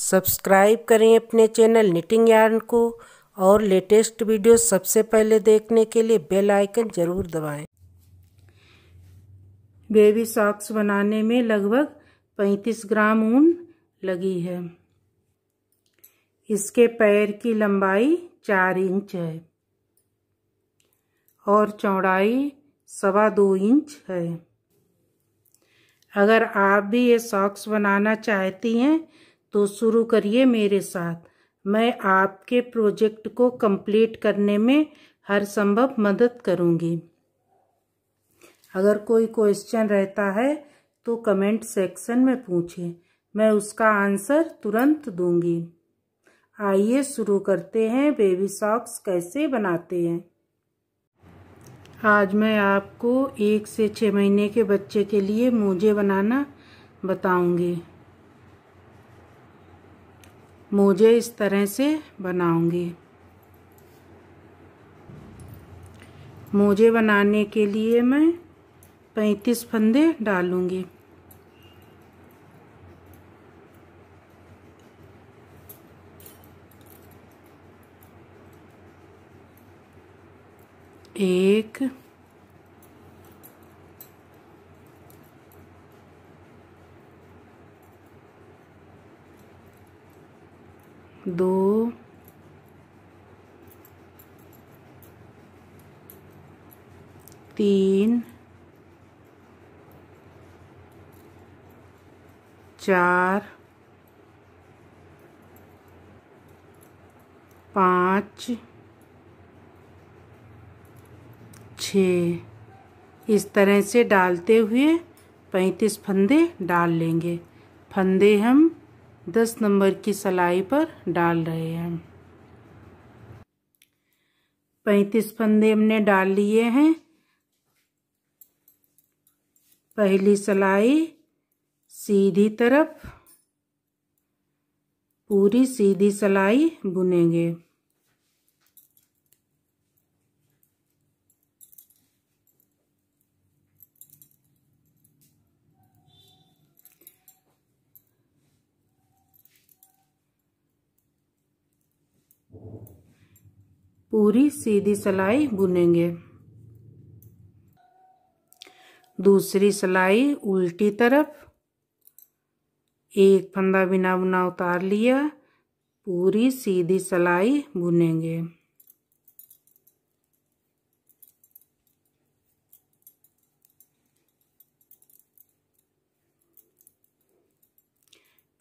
Subscribe करें अपने channel knitting yarn को और लेटेस्ट वीडियो सबसे पहले देखने के लिए बेल आइकन ज़रूर दबाएं। बेबी सॉक्स बनाने में लगभग 35 ग्राम ऊन लगी है इसके पैर की लंबाई चार इंच है और चौड़ाई सवा दो इंच है अगर आप भी ये सॉक्स बनाना चाहती हैं तो शुरू करिए मेरे साथ मैं आपके प्रोजेक्ट को कंप्लीट करने में हर संभव मदद करूंगी अगर कोई क्वेश्चन रहता है तो कमेंट सेक्शन में पूछें मैं उसका आंसर तुरंत दूंगी आइए शुरू करते हैं बेबी सॉक्स कैसे बनाते हैं आज मैं आपको एक से छः महीने के बच्चे के लिए मोजे बनाना बताऊंगी मोजे इस तरह से बनाऊंगी मोजे बनाने के लिए मैं पैंतीस फंदे डालूंगी एक दो तीन चार पाँच छ इस तरह से डालते हुए पैंतीस फंदे डाल लेंगे फंदे हम दस नंबर की सलाई पर डाल रहे हैं पैंतीस फंदे हमने डाल लिए हैं पहली सलाई सीधी तरफ पूरी सीधी सलाई बुनेंगे पूरी सीधी सिलाई बुनेंगे दूसरी सिलाई उल्टी तरफ एक फंदा बिना बुना उतार लिया पूरी सीधी सिलाई बुनेंगे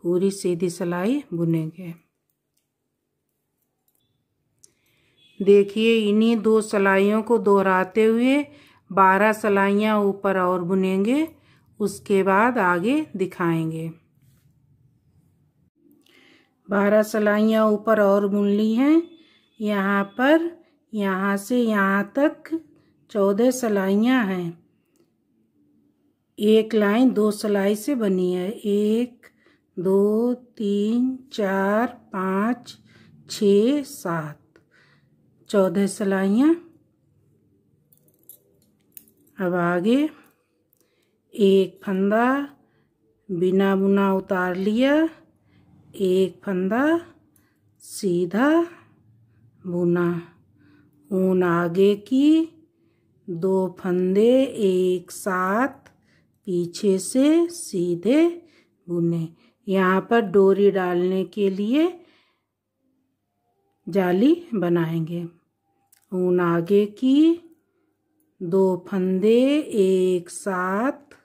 पूरी सीधी सिलाई बुनेंगे देखिए इन्हीं दो सलाइयों को दोहराते हुए बारह सलाइयाँ ऊपर और बुनेंगे उसके बाद आगे दिखाएंगे बारह सलाइयाँ ऊपर और बुन ली हैं यहाँ पर यहाँ से यहाँ तक चौदह सलाइयाँ हैं एक लाइन दो सलाई से बनी है एक दो तीन चार पाँच छ सात चौदह सिलाइयाँ अब आगे एक फंदा बिना बुना उतार लिया एक फंदा सीधा बुना ऊन आगे की दो फंदे एक साथ पीछे से सीधे बुने यहाँ पर डोरी डालने के लिए जाली बनाएंगे आगे की दो फंदे एक साथ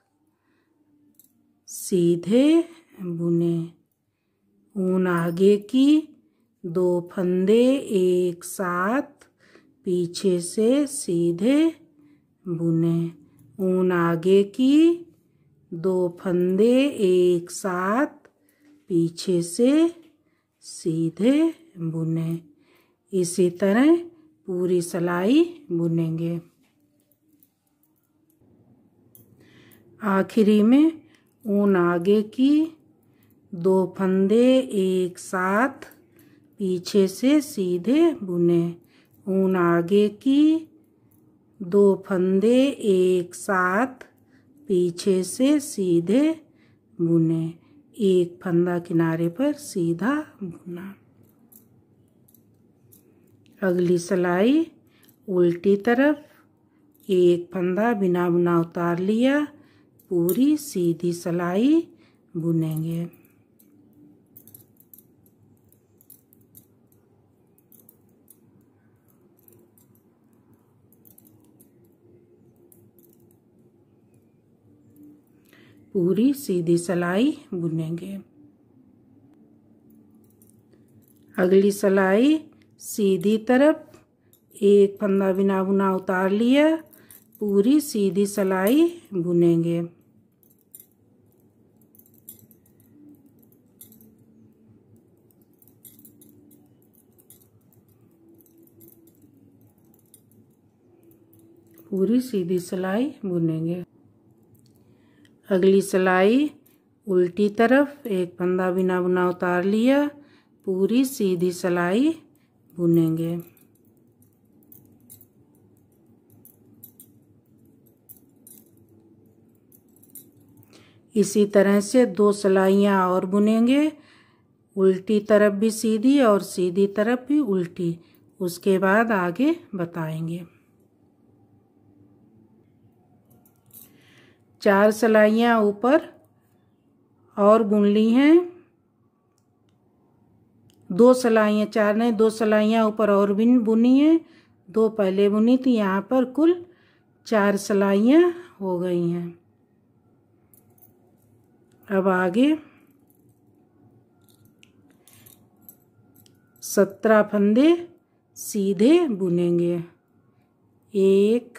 सीधे बुने ऊन आगे की दो फंदे एक साथ पीछे से सीधे बुने ऊन आगे की दो फंदे एक साथ पीछे से सीधे बुने इसी तरह पूरी सलाई बुनेंगे आखिरी में ऊन आगे की दो फंदे एक साथ पीछे से सीधे बुने ऊन आगे की दो फंदे एक साथ पीछे से सीधे बुने एक फंदा किनारे पर सीधा बुना अगली सिलाई उल्टी तरफ एक फंदा बिना बुना उतार लिया पूरी सीधी सिलाई बुनेंगे पूरी सीधी सलाई बुनेंगे अगली सिलाई सीधी तरफ एक फंदा बिना बुना उतार लिया पूरी सीधी सलाई बुनेंगे पूरी सीधी सिलाई बुनेंगे अगली सिलाई उल्टी तरफ एक फंदा बिना बुना उतार लिया पूरी सीधी सिलाई बुनेंगे इसी तरह से दो सलाइयाँ और बुनेंगे उल्टी तरफ भी सीधी और सीधी तरफ भी उल्टी उसके बाद आगे बताएंगे चार सलाइयाँ ऊपर और बुन ली हैं दो सलाइयाँ चार नहीं दो सलाइयाँ ऊपर और बिन बुनी हैं दो पहले बुनी थी यहाँ पर कुल चार सलाइयाँ हो गई हैं अब आगे सत्रह फंदे सीधे बुनेंगे एक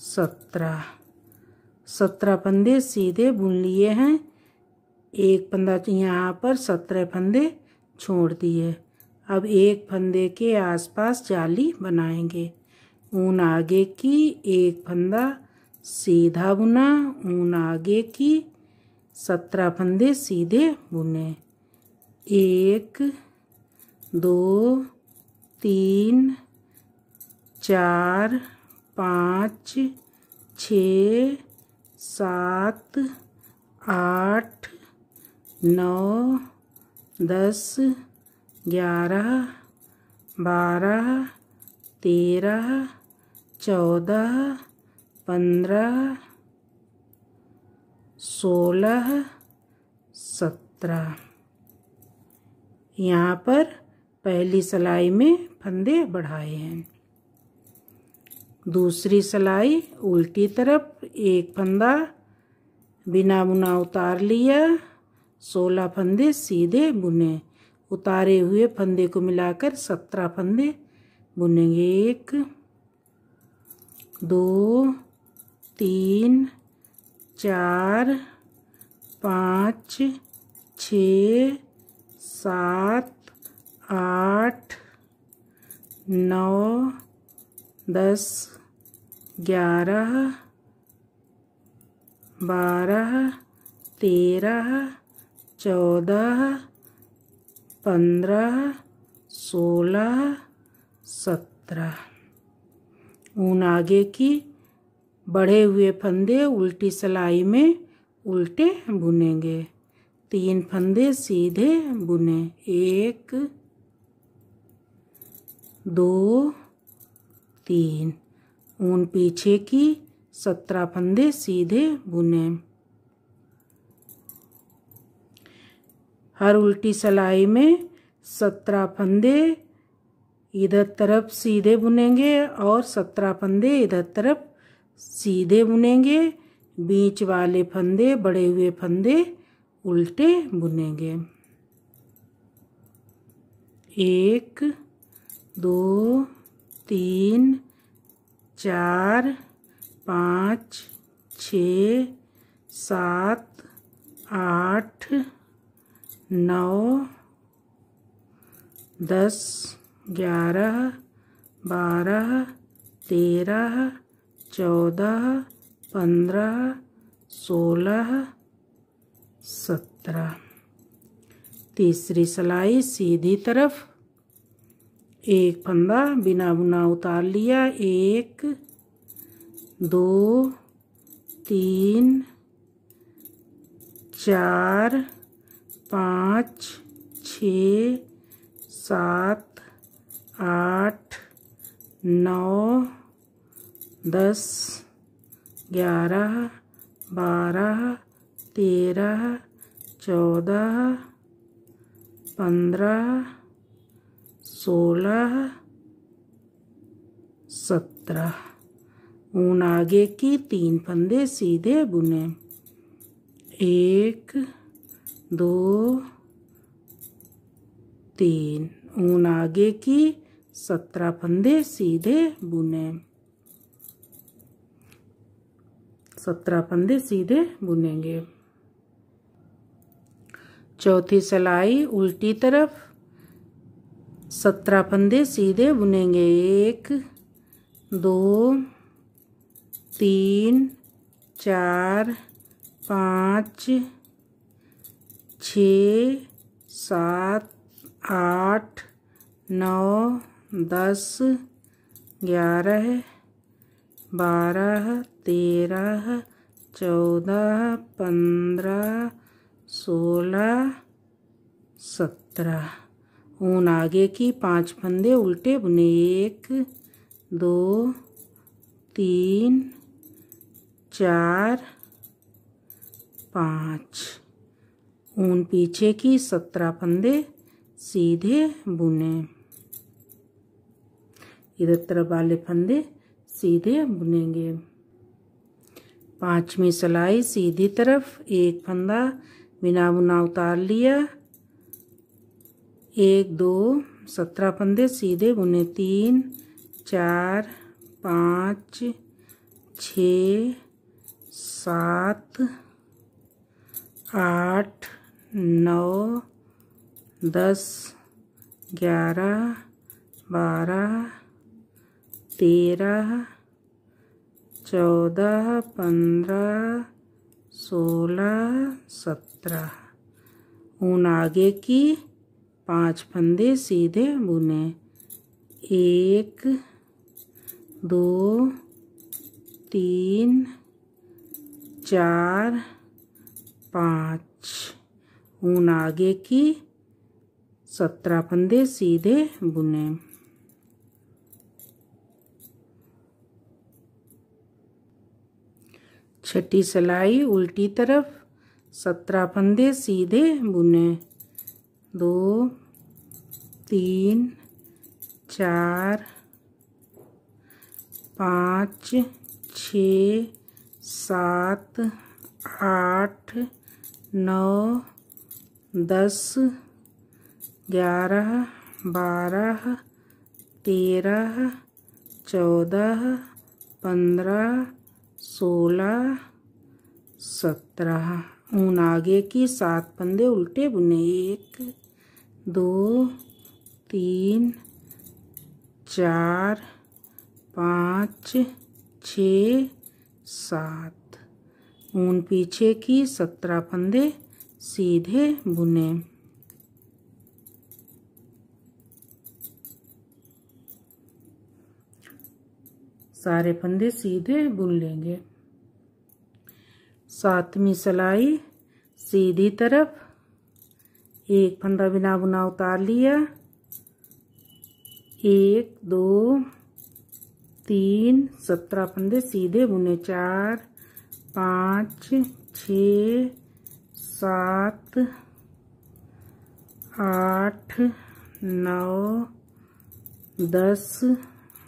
सत्रह सत्रह फंदे सीधे बुन लिए हैं एक फंदा यहाँ पर सत्रह फंदे छोड़ दिए अब एक फंदे के आसपास जाली बनाएंगे ऊन आगे की एक फंदा सीधा बुना ऊन आगे की सत्रह फंदे सीधे बुने एक दो तीन चार पाँच छ सात आठ नौ दस ग्यारह बारह तेरह चौदह पंद्रह सोलह सत्रह यहाँ पर पहली सिलाई में फंदे बढ़ाए हैं दूसरी सलाई उल्टी तरफ एक फंदा बिना बुना उतार लिया सोलह फंदे सीधे बुने उतारे हुए फंदे को मिलाकर सत्रह फंदे बुनेंगे एक दो तीन चार पाँच छ सात आठ नौ दस ग्यारह बारह तेरह चौदह पंद्रह सोलह सत्रह ऊन आगे की बढ़े हुए फंदे उल्टी सिलाई में उल्टे बुनेंगे तीन फंदे सीधे बुने एक दो तीन ऊन पीछे की सत्रह फंदे सीधे बुने हर उल्टी सलाई में सत्रह फंदे इधर तरफ सीधे बुनेंगे और सत्रह फंदे इधर तरफ सीधे बुनेंगे बीच वाले फंदे बड़े हुए फंदे उल्टे बुनेंगे एक दो तीन चार पाँच छ सात आठ नौ दस ग्यारह बारह तेरह चौदह पंद्रह सोलह सत्रह तीसरी सिलाई सीधी तरफ एक फंदा बिना बुना उतार लिया एक दो तीन चार पाँच छ सात आठ नौ दस ग्यारह बारह तेरह चौदह पंद्रह सोलह सत्रह ऊन आगे की तीन फंदे सीधे बुने एक दो तीन ऊन आगे की सत्रह फंदे सीधे बुने सत्रह फंदे सीधे बुनेंगे चौथी सलाई उल्टी तरफ सत्रह फंदे सीधे बुनेंगे एक दो तीन चार पाँच छ सात आठ नौ दस ग्यारह बारह तेरह चौदह पंद्रह सोलह सत्रह ऊन आगे की पांच फंदे उल्टे बुने एक दो तीन चार पाँच ऊन पीछे की सत्रह फंदे सीधे बुने इधर तरफ वाले फंदे सीधे बुनेंगे पांचवी सिलाई सीधी तरफ एक फंदा बिना बुना उतार लिया एक दो सत्रह फंदे सीधे बुने तीन चार पाँच छ सात आठ नौ दस ग्यारह बारह तेरह चौदह पंद्रह सोलह सत्रह ऊन आगे की पांच फंदे सीधे बुने एक दो तीन चार पाँच ऊन आगे की सत्रह फंदे सीधे बुने छठी सिलाई उल्टी तरफ सत्रह फंदे सीधे बुने दो तीन चार पाँच छ सात आठ नौ दस ग्यारह बारह तेरह चौदह पंद्रह सोलह सत्रह ऊन आगे की सात पंदे उल्टे बुने एक दो तीन चार पाँच छ सात ऊन पीछे की सत्रह फंदे सीधे बुने सारे फंदे सीधे बुन लेंगे सातवीं सिलाई सीधी तरफ एक फंदा बिना बुना उतार लिया एक दो तीन सत्रह पंदे सीधे बुने चार पाँच छ सात आठ नौ दस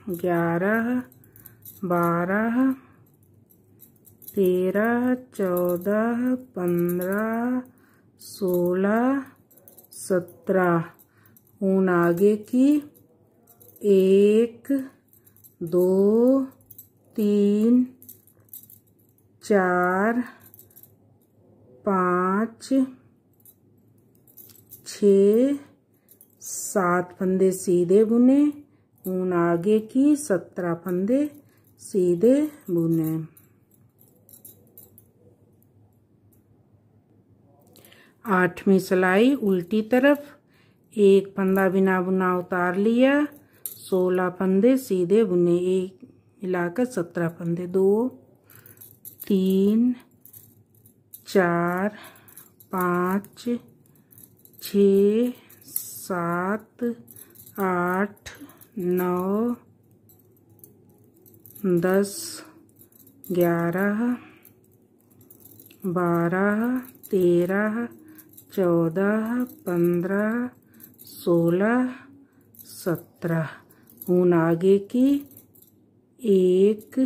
ग्यारह बारह तेरह चौदह पंद्रह सोलह सत्रह ऊन आगे की एक दो तीन चार पाँच छ सात फंदे सीधे बुने ऊन आगे की सत्रह फंदे सीधे बुने आठवीं सिलाई उल्टी तरफ एक फंदा बिना बुना उतार लिया सोलह फंदे सीधे बुने एक मिलाकर सत्रह फंदे दो तीन चार पाँच छ सात आठ नौ दस ग्यारह बारह तेरह चौदह पंद्रह सोलह सत्रह ऊन आगे की एक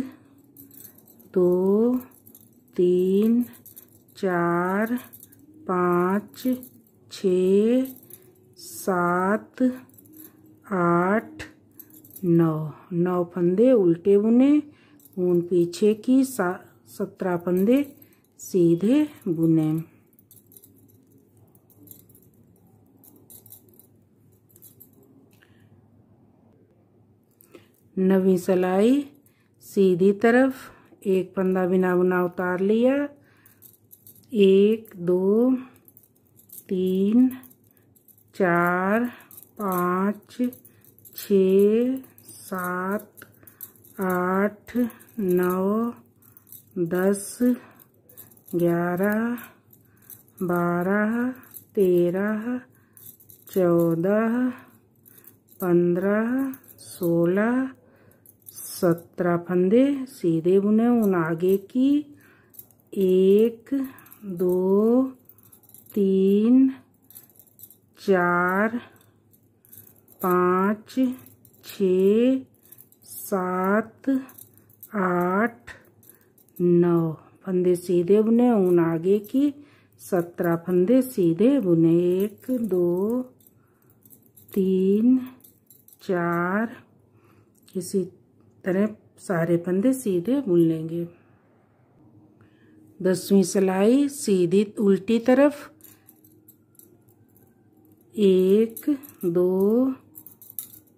दो तीन चार पाँच छ सात आठ नौ नौ फंदे उल्टे बुने ऊन पीछे की सत्रह फंदे सीधे बुने नवी सिलाई सीधी तरफ एक पंदा बिना बुना उतार लिया एक दो तीन चार पाँच छ सात आठ नौ दस ग्यारह बारह तेरह चौदह पंद्रह सोलह सत्रह फंदे सीधे बुने उन आगे की एक दो तीन चार पाँच छ सात आठ नौ फंदे सीधे बुने ऊन आगे की सत्रह फंदे सीधे बुने एक दो तीन चार इसी तरह सारे फंदे सीधे बुन लेंगे दसवीं सिलाई सीधी उल्टी तरफ एक दो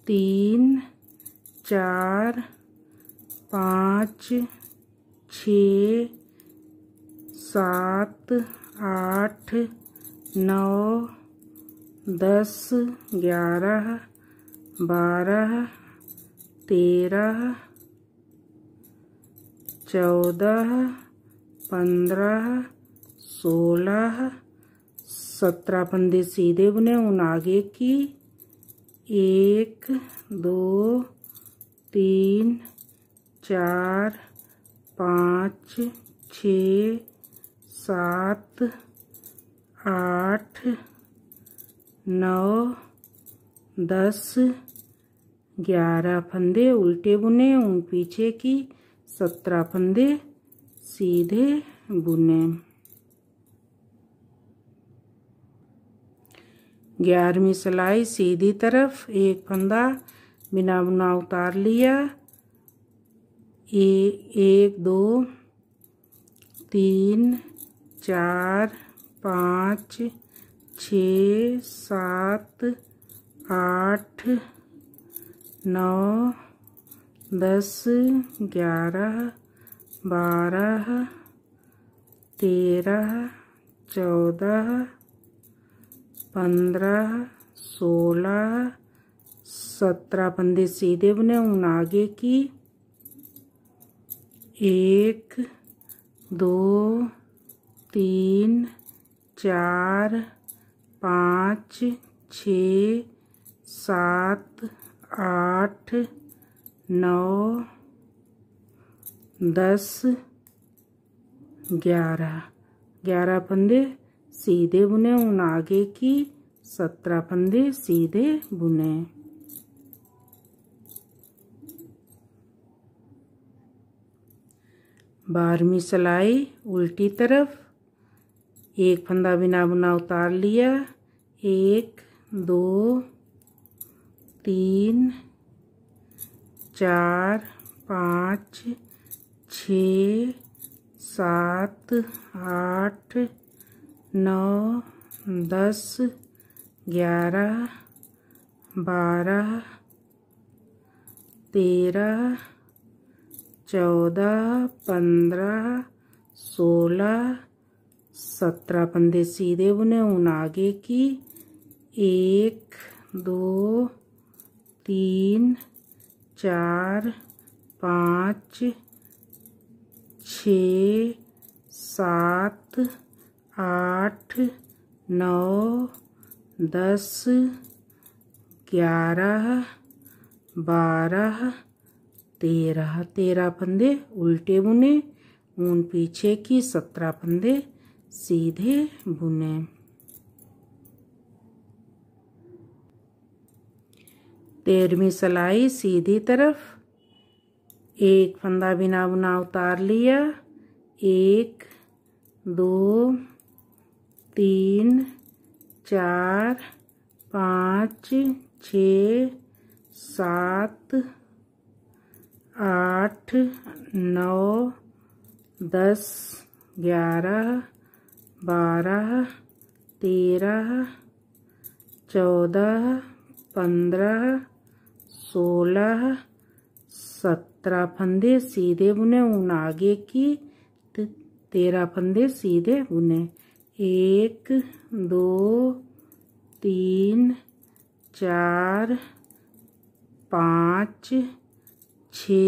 तीन चार पाँच छ सात आठ नौ दस ग्यारह बारह तेरह चौदह पंद्रह सोलह सत्रह फंदे सीधे बुने उन आगे की एक दो तीन चार पाँच छ सात आठ नौ दस ग्यारह फंदे उल्टे बुने उन पीछे की सत्रह फंदे सीधे बुने ग्यारहवीं सिलाई सीधी तरफ एक फंदा बिना बुना उतार लिया ए, एक दो तीन चार पाँच छ सात आठ नौ दस ग्यारह बारह तेरह चौदह पंद्रह सोलह सत्रह पंदे सीधे बने उन आगे की एक दो तीन चार पाँच छ सात आठ नौ दस ग्यारह ग्यारह फंदे सीधे बुने उन आगे की सत्रह फंदे सीधे बुने बारहवीं सिलाई उल्टी तरफ एक फंदा बिना बुना उतार लिया एक दो तीन चार पाँच छ सात आठ नौ दस ग्यारह बारह तेरह चौदह पंद्रह सोलह सत्रह पंदे सीधे बुने उन आगे की एक दो तीन चार पाँच छ सात आठ नौ दस ग्यारह बारह तेरह तेरह फंदे उल्टे बुने ऊन पीछे की सत्रह फंदे सीधे बुने तेरहवीं सिलाई सीधी तरफ एक फंदा बिना बुना उतार लिया एक दो तीन चार पाँच छ सात आठ नौ दस ग्यारह बारह तेरह चौदह पंद्रह सोलह सत्रह फंदे सीधे बुने उन आगे की तेरह फंदे सीधे बुने एक दो तीन चार पाँच छ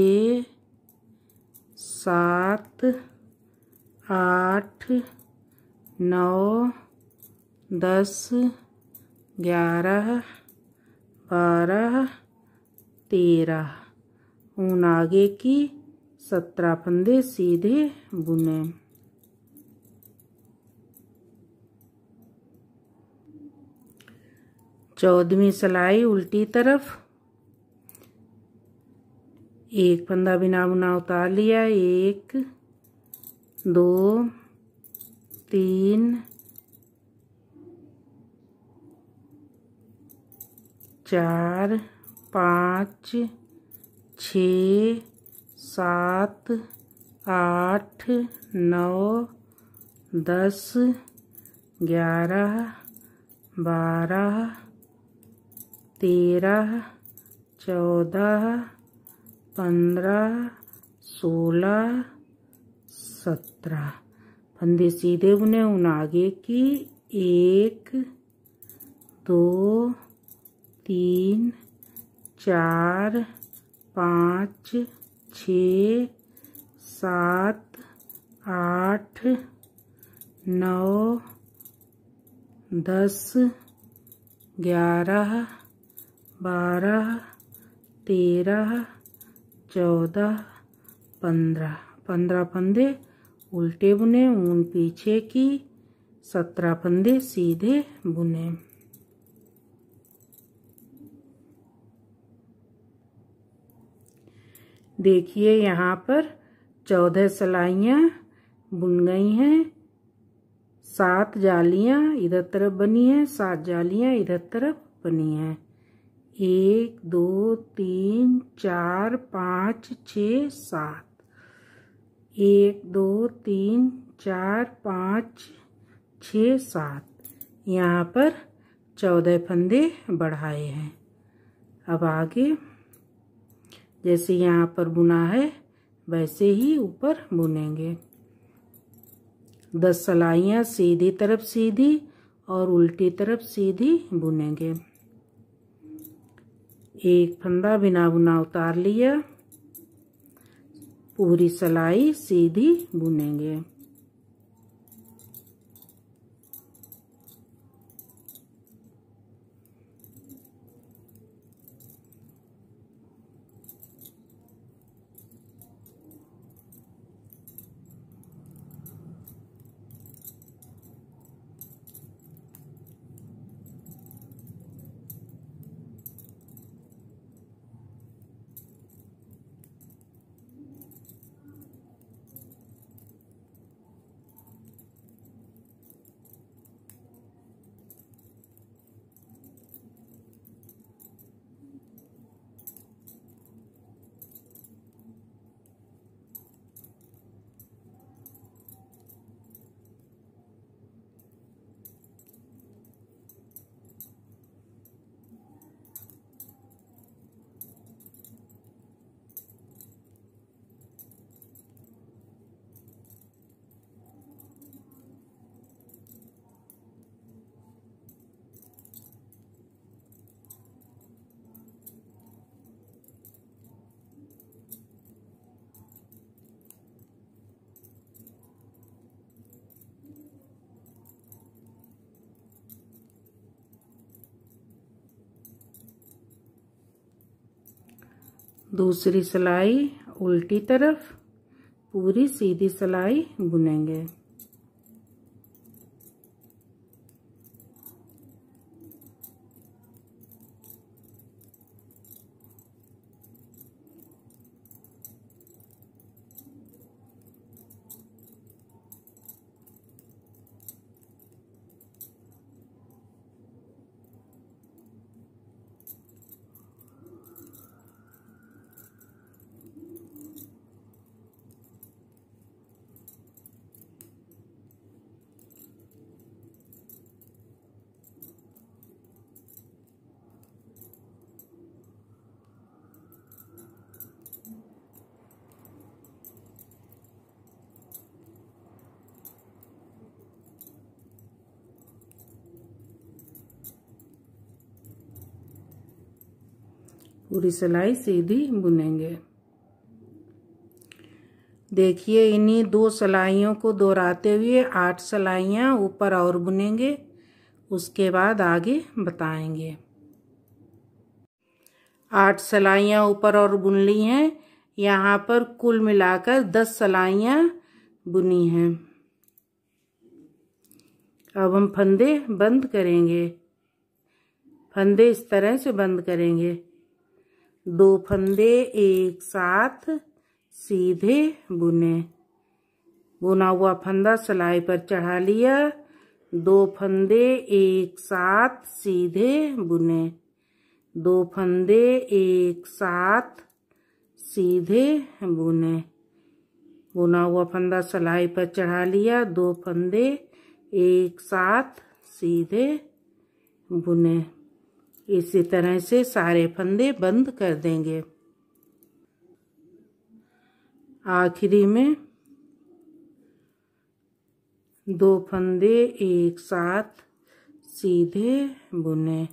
सात आठ नौ दस ग्यारह बारह तेरह ऊन आगे की सत्रह फंदे सीधे बुने चौदहवीं सिलाई उल्टी तरफ एक फंदा बिना बुना उतार लिया एक दो तीन चार पाँच छ सात आठ नौ दस ग्यारह बारह तेरह चौदह पंद्रह सोलह सत्रह फंदे सीधे बुने उन आगे की एक दो तीन चार पाँच छ सात आठ नौ दस ग्यारह बारह तेरह चौदह पंद्रह पंद्रह फंदे उल्टे बुने ऊन पीछे की सत्रह फंदे सीधे बुने देखिए यहाँ पर चौदह सलाइयाँ बुन गई हैं सात जालियाँ इधर तरफ बनी हैं सात जालियाँ इधर तरफ बनी हैं एक दो तीन चार पाँच छ सात एक दो तीन चार पाँच छ सात यहाँ पर चौदह फंदे बढ़ाए हैं अब आगे जैसे यहाँ पर बुना है वैसे ही ऊपर बुनेंगे दस सलाइयाँ सीधी तरफ सीधी और उल्टी तरफ सीधी बुनेंगे एक फंदा बिना बुना उतार लिया पूरी सलाई सीधी बुनेंगे दूसरी सिलाई उल्टी तरफ पूरी सीधी सिलाई बुनेंगे पूरी सिलाई सीधी बुनेंगे देखिए इन्हीं दो सिलाइयों को दोहराते हुए आठ सिलाइयाँ ऊपर और बुनेंगे उसके बाद आगे बताएंगे आठ सिलाइयाँ ऊपर और बुन ली हैं यहाँ पर कुल मिलाकर दस सिलाइयाँ बुनी हैं अब हम फंदे बंद करेंगे फंदे इस तरह से बंद करेंगे दो फंदे एक साथ सीधे बुने बुना हुआ फंदा सिलाई पर चढ़ा लिया दो फंदे एक साथ सीधे बुने दो फंदे एक साथ सीधे बुने बुना हुआ फंदा सिलाई पर चढ़ा लिया दो फंदे एक साथ सीधे बुने इसी तरह से सारे फंदे बंद कर देंगे आखिरी में दो फंदे एक साथ सीधे बुने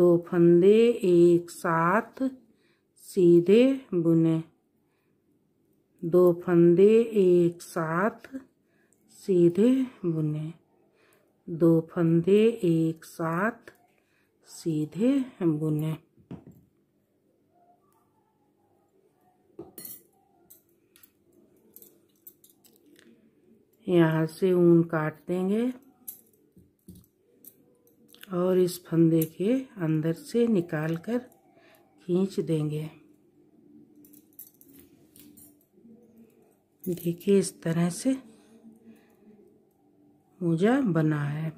दो फंदे एक साथ सीधे बुने दो फंदे एक साथ सीधे बुने दो फंदे एक साथ सीधे हम बुने यहाँ से ऊन काट देंगे और इस फंदे के अंदर से निकाल कर खींच देंगे देखिए इस तरह से मुझा बना है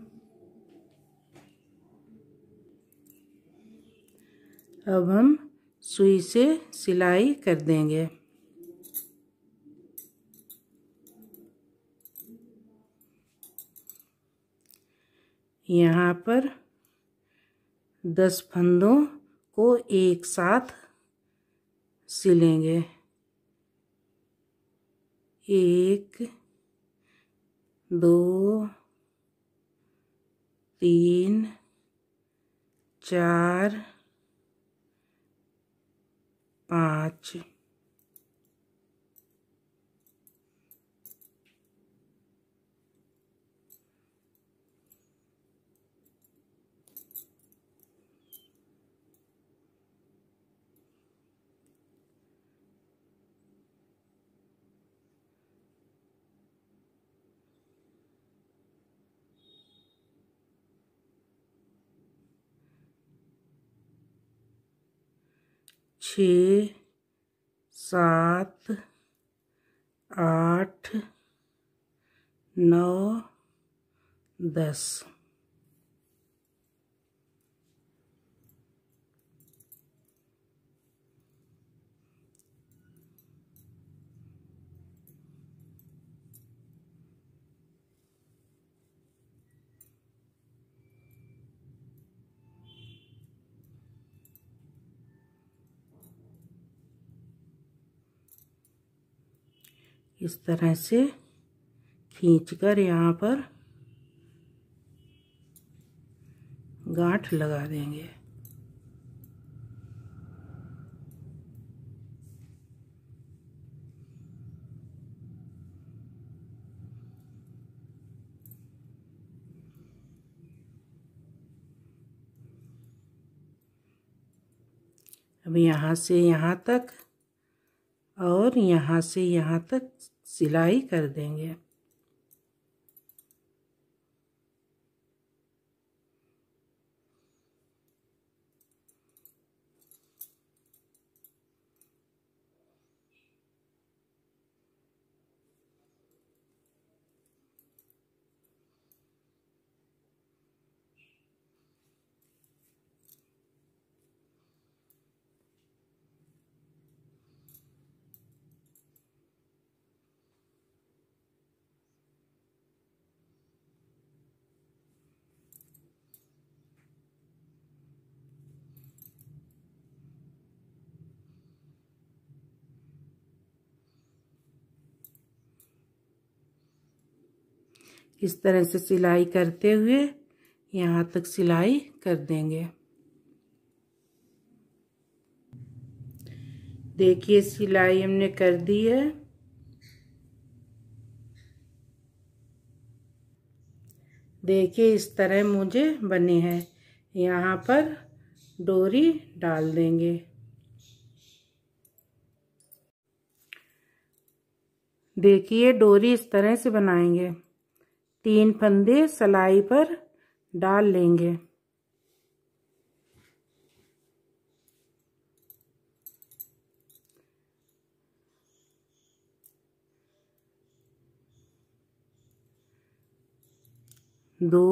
अब हम सुई से सिलाई कर देंगे यहाँ पर दस फंदों को एक साथ सिलेंगे एक दो तीन चार Pati. छ सात आठ नौ दस इस तरह से खींचकर यहाँ पर गांठ लगा देंगे अब यहाँ से यहाँ तक और यहाँ से यहाँ तक सिलाई कर देंगे इस तरह से सिलाई करते हुए यहाँ तक सिलाई कर देंगे देखिए सिलाई हमने कर दी है देखिए इस तरह मुझे बने हैं यहाँ पर डोरी डाल देंगे देखिए डोरी इस तरह से बनाएंगे तीन फंदे सलाई पर डाल लेंगे दो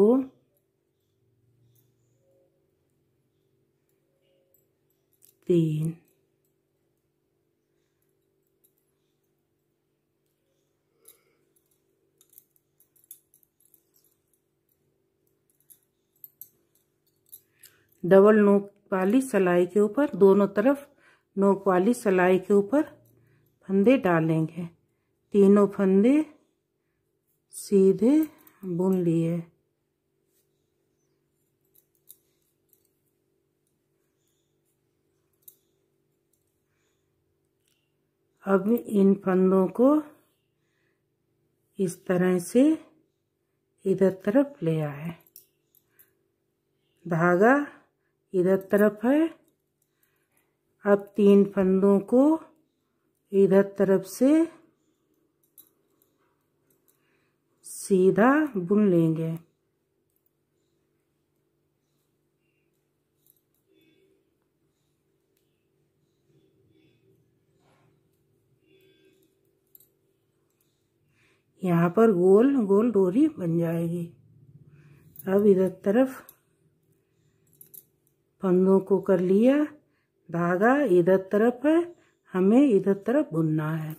तीन डबल नोक वाली सलाई के ऊपर दोनों तरफ नोक वाली सलाई के ऊपर फंदे डालेंगे तीनों फंदे सीधे बुन लिए अब इन फंदों को इस तरह से इधर तरफ ले आए धागा इधर तरफ है अब तीन फंदों को इधर तरफ से सीधा बुन लेंगे यहाँ पर गोल गोल डोरी बन जाएगी अब इधर तरफ फंदों को कर लिया धागा इधर तरफ है हमें इधर तरफ बुनना है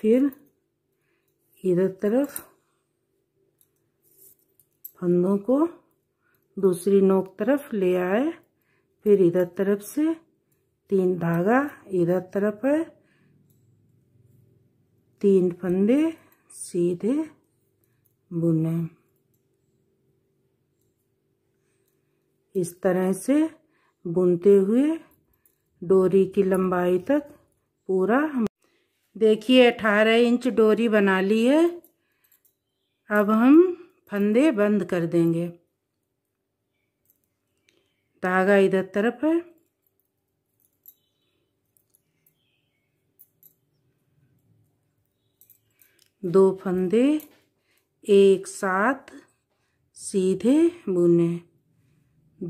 फिर इधर तरफ फंदों को दूसरी नोक तरफ ले आए फिर इधर तरफ से तीन धागा इधर तरफ है तीन फंदे सीधे बुने इस तरह से बुनते हुए डोरी की लंबाई तक पूरा देखिए अठारह इंच डोरी बना ली है अब हम फंदे बंद कर देंगे धागा इधर तरफ है दो फंदे एक साथ सीधे बुने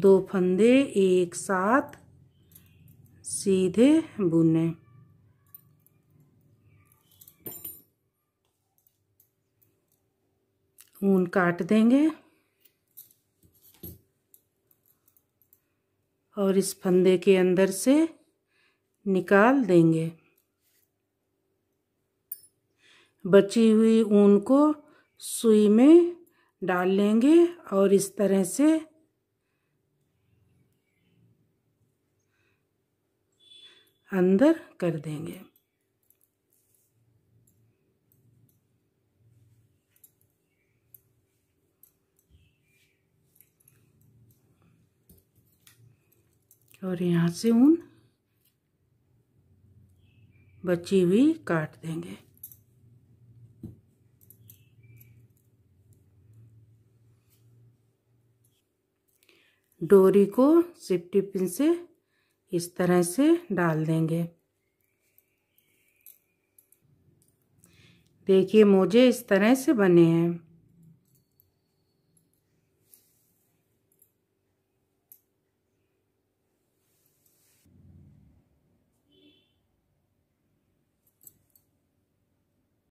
दो फंदे एक साथ सीधे बुने ऊन काट देंगे और इस फंदे के अंदर से निकाल देंगे बची हुई ऊन को सुई में डाल लेंगे और इस तरह से अंदर कर देंगे और यहाँ से ऊन बची हुई काट देंगे डोरी को सिफ्टी पिन से इस तरह से डाल देंगे देखिए मोजे इस तरह से बने हैं